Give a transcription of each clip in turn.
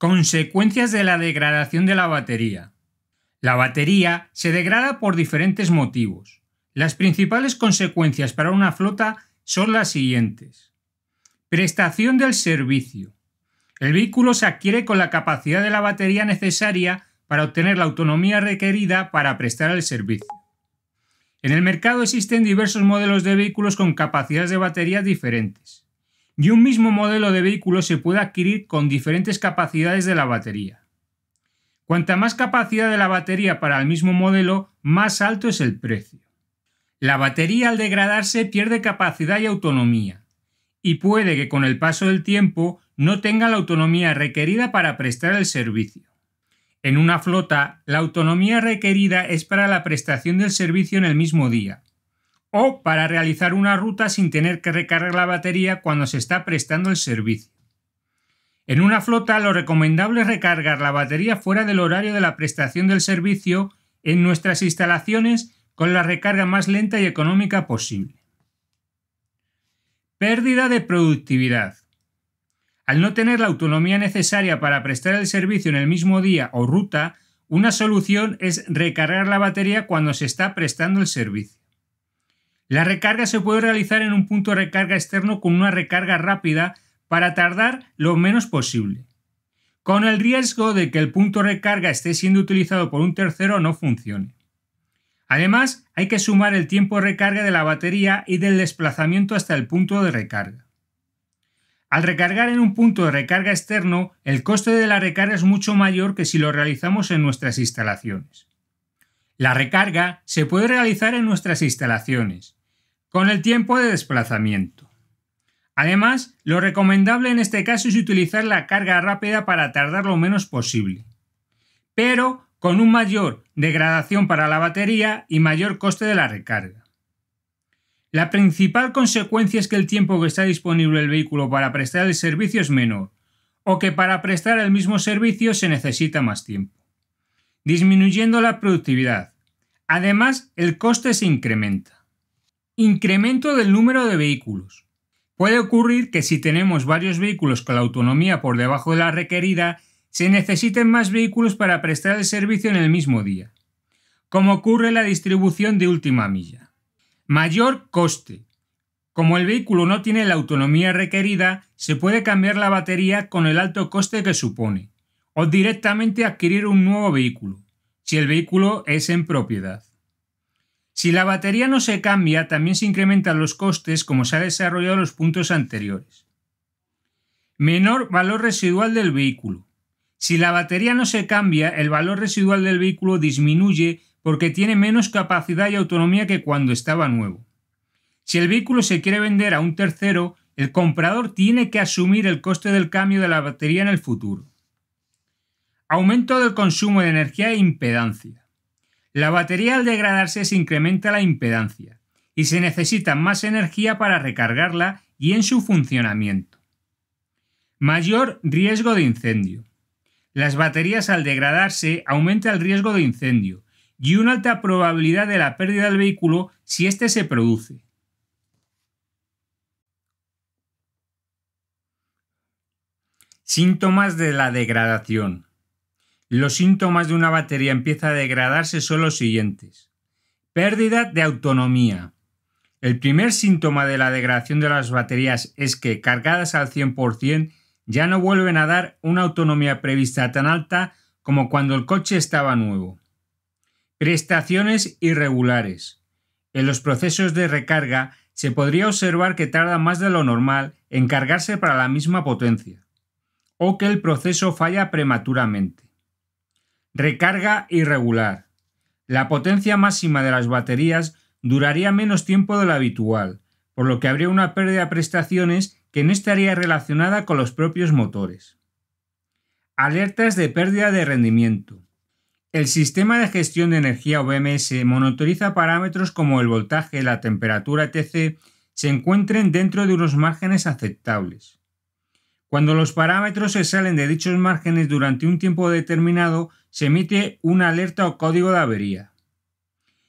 Consecuencias de la degradación de la batería. La batería se degrada por diferentes motivos. Las principales consecuencias para una flota son las siguientes. Prestación del servicio. El vehículo se adquiere con la capacidad de la batería necesaria para obtener la autonomía requerida para prestar el servicio. En el mercado existen diversos modelos de vehículos con capacidades de batería diferentes. Y un mismo modelo de vehículo se puede adquirir con diferentes capacidades de la batería. Cuanta más capacidad de la batería para el mismo modelo, más alto es el precio. La batería al degradarse pierde capacidad y autonomía, y puede que con el paso del tiempo no tenga la autonomía requerida para prestar el servicio. En una flota, la autonomía requerida es para la prestación del servicio en el mismo día, o para realizar una ruta sin tener que recargar la batería cuando se está prestando el servicio. En una flota lo recomendable es recargar la batería fuera del horario de la prestación del servicio en nuestras instalaciones con la recarga más lenta y económica posible. Pérdida de productividad. Al no tener la autonomía necesaria para prestar el servicio en el mismo día o ruta, una solución es recargar la batería cuando se está prestando el servicio. La recarga se puede realizar en un punto de recarga externo con una recarga rápida para tardar lo menos posible, con el riesgo de que el punto de recarga esté siendo utilizado por un tercero no funcione. Además, hay que sumar el tiempo de recarga de la batería y del desplazamiento hasta el punto de recarga. Al recargar en un punto de recarga externo, el coste de la recarga es mucho mayor que si lo realizamos en nuestras instalaciones. La recarga se puede realizar en nuestras instalaciones, con el tiempo de desplazamiento. Además, lo recomendable en este caso es utilizar la carga rápida para tardar lo menos posible, pero con un mayor degradación para la batería y mayor coste de la recarga. La principal consecuencia es que el tiempo que está disponible el vehículo para prestar el servicio es menor, o que para prestar el mismo servicio se necesita más tiempo, disminuyendo la productividad. Además, el coste se incrementa. Incremento del número de vehículos. Puede ocurrir que si tenemos varios vehículos con la autonomía por debajo de la requerida, se necesiten más vehículos para prestar el servicio en el mismo día, como ocurre en la distribución de última milla. Mayor coste. Como el vehículo no tiene la autonomía requerida, se puede cambiar la batería con el alto coste que supone, o directamente adquirir un nuevo vehículo, si el vehículo es en propiedad. Si la batería no se cambia, también se incrementan los costes como se ha desarrollado en los puntos anteriores. Menor valor residual del vehículo. Si la batería no se cambia, el valor residual del vehículo disminuye porque tiene menos capacidad y autonomía que cuando estaba nuevo. Si el vehículo se quiere vender a un tercero, el comprador tiene que asumir el coste del cambio de la batería en el futuro. Aumento del consumo de energía e impedancia. La batería al degradarse se incrementa la impedancia y se necesita más energía para recargarla y en su funcionamiento. Mayor riesgo de incendio. Las baterías al degradarse aumenta el riesgo de incendio y una alta probabilidad de la pérdida del vehículo si éste se produce. Síntomas de la degradación los síntomas de una batería empieza a degradarse son los siguientes. Pérdida de autonomía. El primer síntoma de la degradación de las baterías es que, cargadas al 100%, ya no vuelven a dar una autonomía prevista tan alta como cuando el coche estaba nuevo. Prestaciones irregulares. En los procesos de recarga se podría observar que tarda más de lo normal en cargarse para la misma potencia, o que el proceso falla prematuramente. Recarga irregular. La potencia máxima de las baterías duraría menos tiempo de lo habitual, por lo que habría una pérdida de prestaciones que no estaría relacionada con los propios motores. Alertas de pérdida de rendimiento. El sistema de gestión de energía (BMS) monitoriza parámetros como el voltaje, la temperatura, etc., se encuentren dentro de unos márgenes aceptables. Cuando los parámetros se salen de dichos márgenes durante un tiempo determinado, se emite una alerta o código de avería.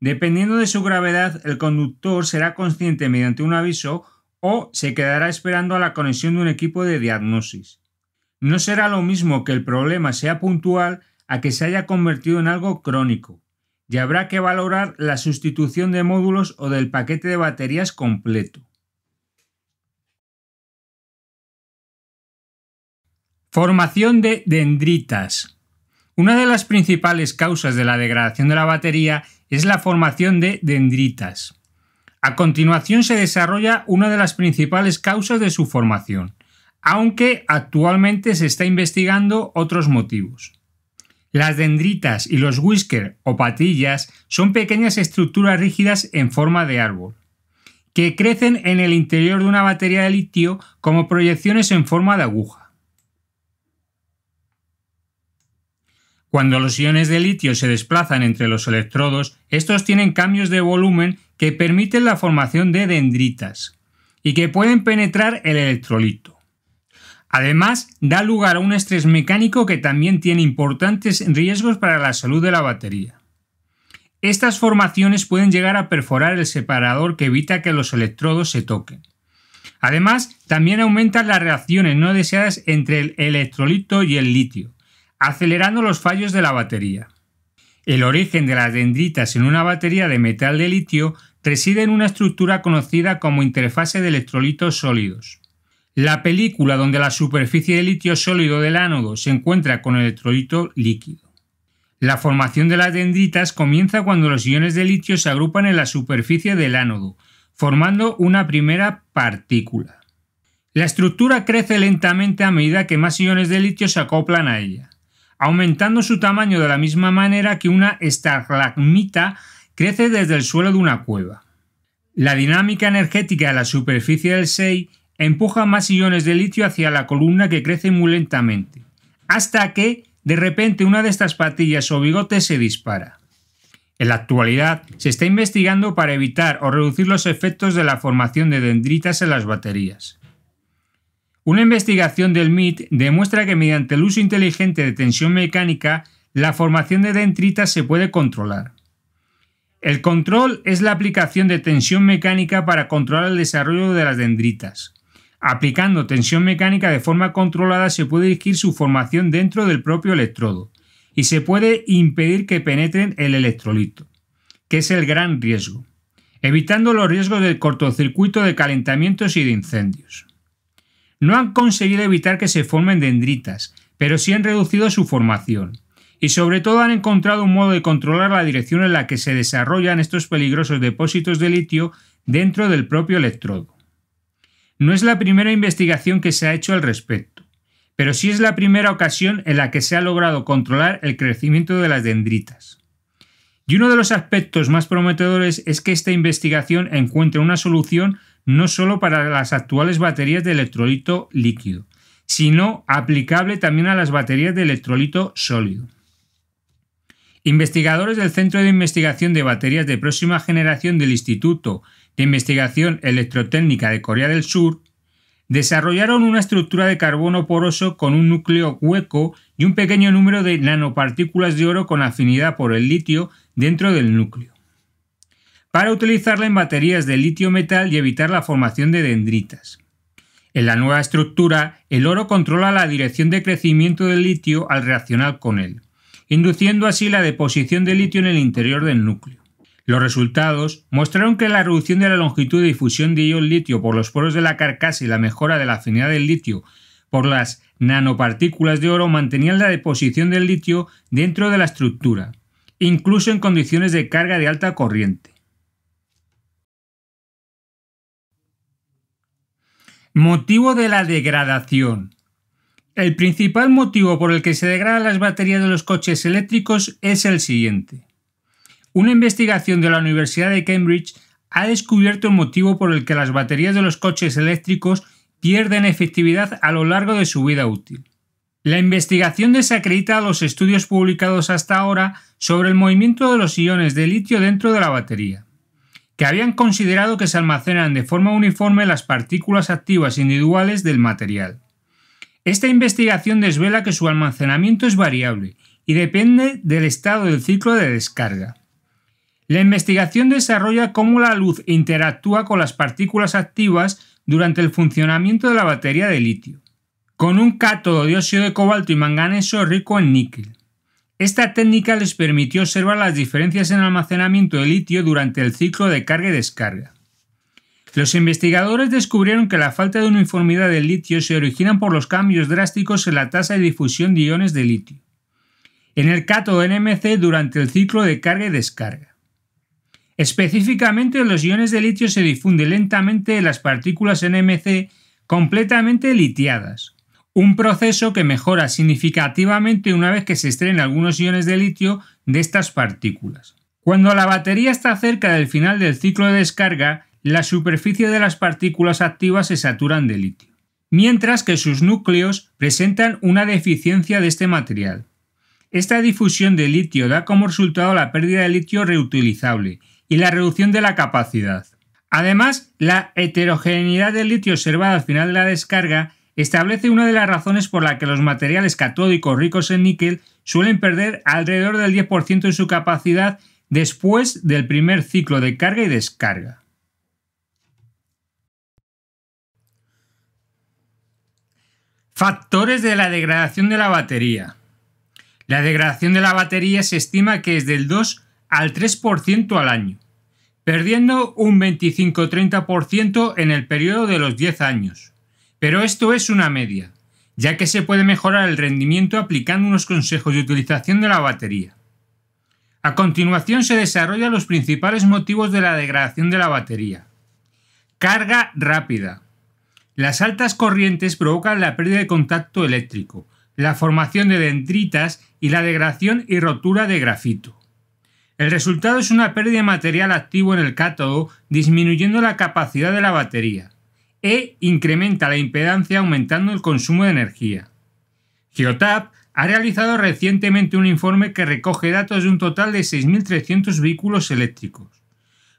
Dependiendo de su gravedad, el conductor será consciente mediante un aviso o se quedará esperando a la conexión de un equipo de diagnosis. No será lo mismo que el problema sea puntual a que se haya convertido en algo crónico, y habrá que valorar la sustitución de módulos o del paquete de baterías completo. Formación de dendritas. Una de las principales causas de la degradación de la batería es la formación de dendritas. A continuación se desarrolla una de las principales causas de su formación, aunque actualmente se está investigando otros motivos. Las dendritas y los whisker o patillas son pequeñas estructuras rígidas en forma de árbol, que crecen en el interior de una batería de litio como proyecciones en forma de aguja. Cuando los iones de litio se desplazan entre los electrodos, estos tienen cambios de volumen que permiten la formación de dendritas y que pueden penetrar el electrolito. Además, da lugar a un estrés mecánico que también tiene importantes riesgos para la salud de la batería. Estas formaciones pueden llegar a perforar el separador que evita que los electrodos se toquen. Además, también aumentan las reacciones no deseadas entre el electrolito y el litio, acelerando los fallos de la batería. El origen de las dendritas en una batería de metal de litio reside en una estructura conocida como interfase de electrolitos sólidos. La película donde la superficie de litio sólido del ánodo se encuentra con el electrolito líquido. La formación de las dendritas comienza cuando los iones de litio se agrupan en la superficie del ánodo, formando una primera partícula. La estructura crece lentamente a medida que más iones de litio se acoplan a ella aumentando su tamaño de la misma manera que una estalagmita crece desde el suelo de una cueva. La dinámica energética de la superficie del Sei empuja más iones de litio hacia la columna que crece muy lentamente, hasta que de repente una de estas patillas o bigotes se dispara. En la actualidad se está investigando para evitar o reducir los efectos de la formación de dendritas en las baterías. Una investigación del MIT demuestra que mediante el uso inteligente de tensión mecánica, la formación de dendritas se puede controlar. El control es la aplicación de tensión mecánica para controlar el desarrollo de las dendritas. Aplicando tensión mecánica de forma controlada se puede dirigir su formación dentro del propio electrodo y se puede impedir que penetren el electrolito, que es el gran riesgo, evitando los riesgos del cortocircuito de calentamientos y de incendios no han conseguido evitar que se formen dendritas, pero sí han reducido su formación. Y sobre todo han encontrado un modo de controlar la dirección en la que se desarrollan estos peligrosos depósitos de litio dentro del propio electrodo. No es la primera investigación que se ha hecho al respecto, pero sí es la primera ocasión en la que se ha logrado controlar el crecimiento de las dendritas. Y uno de los aspectos más prometedores es que esta investigación encuentre una solución no solo para las actuales baterías de electrolito líquido, sino aplicable también a las baterías de electrolito sólido. Investigadores del Centro de Investigación de Baterías de Próxima Generación del Instituto de Investigación Electrotécnica de Corea del Sur desarrollaron una estructura de carbono poroso con un núcleo hueco y un pequeño número de nanopartículas de oro con afinidad por el litio dentro del núcleo para utilizarla en baterías de litio metal y evitar la formación de dendritas. En la nueva estructura, el oro controla la dirección de crecimiento del litio al reaccionar con él, induciendo así la deposición de litio en el interior del núcleo. Los resultados mostraron que la reducción de la longitud de difusión de ion litio por los poros de la carcasa y la mejora de la afinidad del litio por las nanopartículas de oro mantenían la deposición del litio dentro de la estructura, incluso en condiciones de carga de alta corriente. Motivo de la degradación. El principal motivo por el que se degradan las baterías de los coches eléctricos es el siguiente. Una investigación de la Universidad de Cambridge ha descubierto el motivo por el que las baterías de los coches eléctricos pierden efectividad a lo largo de su vida útil. La investigación desacredita los estudios publicados hasta ahora sobre el movimiento de los iones de litio dentro de la batería que habían considerado que se almacenan de forma uniforme las partículas activas individuales del material. Esta investigación desvela que su almacenamiento es variable y depende del estado del ciclo de descarga. La investigación desarrolla cómo la luz interactúa con las partículas activas durante el funcionamiento de la batería de litio, con un cátodo de óxido de cobalto y manganeso rico en níquel. Esta técnica les permitió observar las diferencias en almacenamiento de litio durante el ciclo de carga y descarga. Los investigadores descubrieron que la falta de uniformidad del litio se origina por los cambios drásticos en la tasa de difusión de iones de litio en el cátodo NMC durante el ciclo de carga y descarga. Específicamente, los iones de litio se difunden lentamente en las partículas NMC completamente litiadas, un proceso que mejora significativamente una vez que se estrenan algunos iones de litio de estas partículas. Cuando la batería está cerca del final del ciclo de descarga, la superficie de las partículas activas se saturan de litio, mientras que sus núcleos presentan una deficiencia de este material. Esta difusión de litio da como resultado la pérdida de litio reutilizable y la reducción de la capacidad. Además, la heterogeneidad del litio observada al final de la descarga establece una de las razones por la que los materiales catódicos ricos en níquel suelen perder alrededor del 10% de su capacidad después del primer ciclo de carga y descarga. Factores de la degradación de la batería. La degradación de la batería se estima que es del 2 al 3% al año, perdiendo un 25-30% en el periodo de los 10 años. Pero esto es una media, ya que se puede mejorar el rendimiento aplicando unos consejos de utilización de la batería. A continuación se desarrollan los principales motivos de la degradación de la batería. Carga rápida. Las altas corrientes provocan la pérdida de contacto eléctrico, la formación de dendritas y la degradación y rotura de grafito. El resultado es una pérdida de material activo en el cátodo, disminuyendo la capacidad de la batería e incrementa la impedancia aumentando el consumo de energía. Geotap ha realizado recientemente un informe que recoge datos de un total de 6.300 vehículos eléctricos,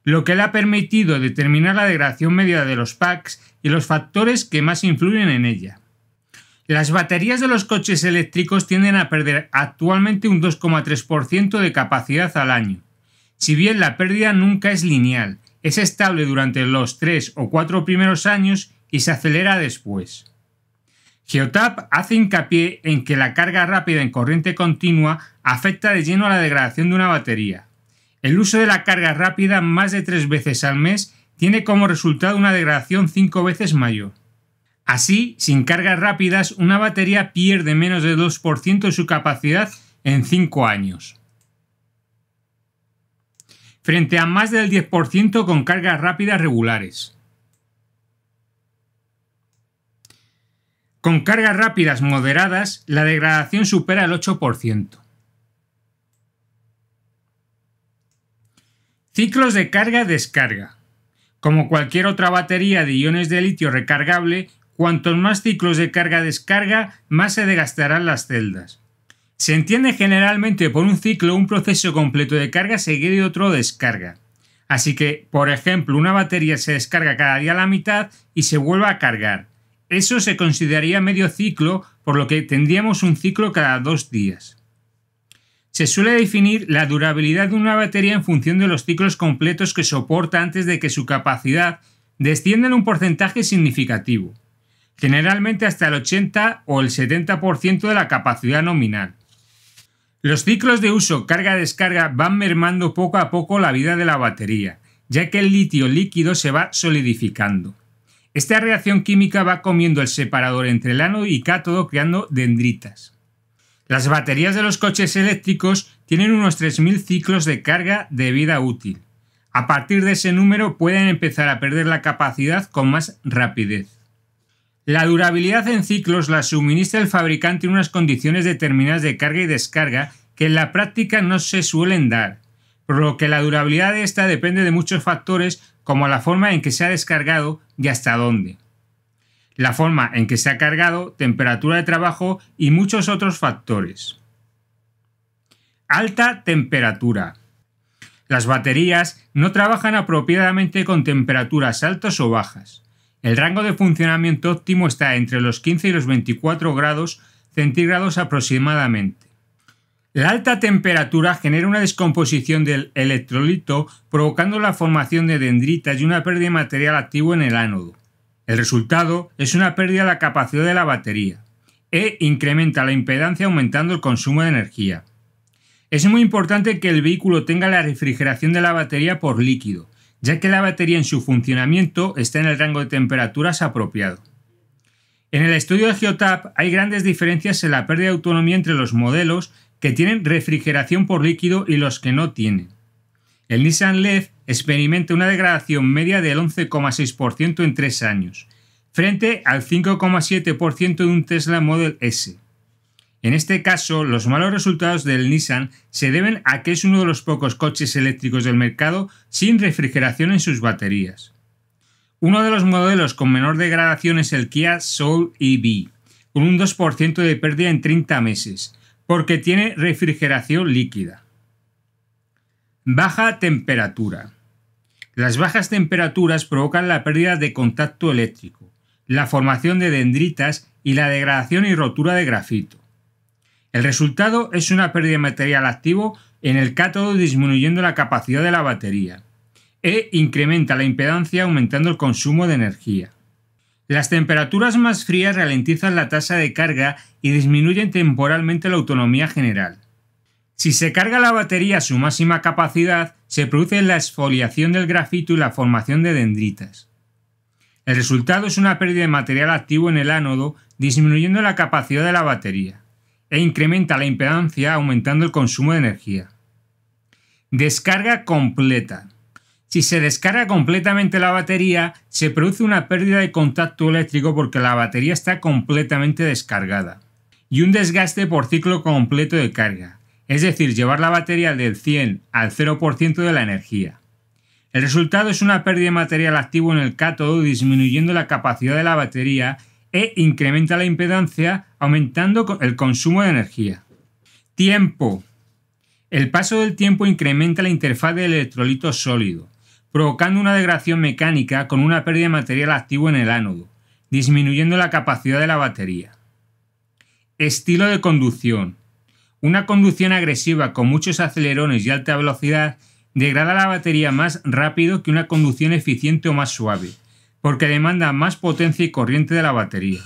lo que le ha permitido determinar la degradación media de los packs y los factores que más influyen en ella. Las baterías de los coches eléctricos tienden a perder actualmente un 2,3% de capacidad al año, si bien la pérdida nunca es lineal, es estable durante los tres o cuatro primeros años y se acelera después. Geotap hace hincapié en que la carga rápida en corriente continua afecta de lleno a la degradación de una batería. El uso de la carga rápida más de tres veces al mes tiene como resultado una degradación cinco veces mayor. Así, sin cargas rápidas, una batería pierde menos del 2% de su capacidad en 5 años frente a más del 10% con cargas rápidas regulares. Con cargas rápidas moderadas, la degradación supera el 8%. Ciclos de carga-descarga. Como cualquier otra batería de iones de litio recargable, cuantos más ciclos de carga-descarga, más se desgastarán las celdas. Se entiende generalmente por un ciclo un proceso completo de carga seguido de otro descarga. Así que, por ejemplo, una batería se descarga cada día a la mitad y se vuelve a cargar. Eso se consideraría medio ciclo, por lo que tendríamos un ciclo cada dos días. Se suele definir la durabilidad de una batería en función de los ciclos completos que soporta antes de que su capacidad descienda en un porcentaje significativo, generalmente hasta el 80 o el 70% de la capacidad nominal. Los ciclos de uso carga-descarga van mermando poco a poco la vida de la batería, ya que el litio líquido se va solidificando. Esta reacción química va comiendo el separador entre el ánodo y cátodo creando dendritas. Las baterías de los coches eléctricos tienen unos 3.000 ciclos de carga de vida útil. A partir de ese número pueden empezar a perder la capacidad con más rapidez. La durabilidad en ciclos la suministra el fabricante en unas condiciones determinadas de carga y descarga que en la práctica no se suelen dar, por lo que la durabilidad de esta depende de muchos factores como la forma en que se ha descargado y hasta dónde, la forma en que se ha cargado, temperatura de trabajo y muchos otros factores. Alta temperatura. Las baterías no trabajan apropiadamente con temperaturas altas o bajas. El rango de funcionamiento óptimo está entre los 15 y los 24 grados centígrados aproximadamente. La alta temperatura genera una descomposición del electrolito provocando la formación de dendritas y una pérdida de material activo en el ánodo. El resultado es una pérdida de la capacidad de la batería e incrementa la impedancia aumentando el consumo de energía. Es muy importante que el vehículo tenga la refrigeración de la batería por líquido, ya que la batería en su funcionamiento está en el rango de temperaturas apropiado. En el estudio de Geotap hay grandes diferencias en la pérdida de autonomía entre los modelos que tienen refrigeración por líquido y los que no tienen. El Nissan Leaf experimenta una degradación media del 11,6% en tres años, frente al 5,7% de un Tesla Model S. En este caso, los malos resultados del Nissan se deben a que es uno de los pocos coches eléctricos del mercado sin refrigeración en sus baterías. Uno de los modelos con menor degradación es el Kia Soul EV, con un 2% de pérdida en 30 meses, porque tiene refrigeración líquida. Baja temperatura. Las bajas temperaturas provocan la pérdida de contacto eléctrico, la formación de dendritas y la degradación y rotura de grafito. El resultado es una pérdida de material activo en el cátodo disminuyendo la capacidad de la batería e incrementa la impedancia aumentando el consumo de energía. Las temperaturas más frías ralentizan la tasa de carga y disminuyen temporalmente la autonomía general. Si se carga la batería a su máxima capacidad, se produce la exfoliación del grafito y la formación de dendritas. El resultado es una pérdida de material activo en el ánodo, disminuyendo la capacidad de la batería e incrementa la impedancia aumentando el consumo de energía. Descarga completa. Si se descarga completamente la batería, se produce una pérdida de contacto eléctrico porque la batería está completamente descargada. Y un desgaste por ciclo completo de carga, es decir, llevar la batería del 100 al 0% de la energía. El resultado es una pérdida de material activo en el cátodo disminuyendo la capacidad de la batería e incrementa la impedancia aumentando el consumo de energía. Tiempo. El paso del tiempo incrementa la interfaz del electrolito sólido, provocando una degradación mecánica con una pérdida de material activo en el ánodo, disminuyendo la capacidad de la batería. Estilo de conducción. Una conducción agresiva con muchos acelerones y alta velocidad degrada la batería más rápido que una conducción eficiente o más suave, porque demanda más potencia y corriente de la batería.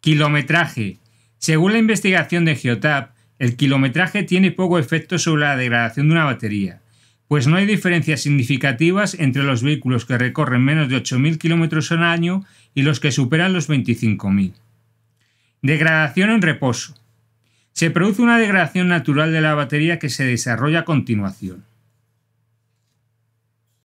Kilometraje. Según la investigación de Geotap, el kilometraje tiene poco efecto sobre la degradación de una batería, pues no hay diferencias significativas entre los vehículos que recorren menos de 8.000 kilómetros al año y los que superan los 25.000. Degradación en reposo. Se produce una degradación natural de la batería que se desarrolla a continuación.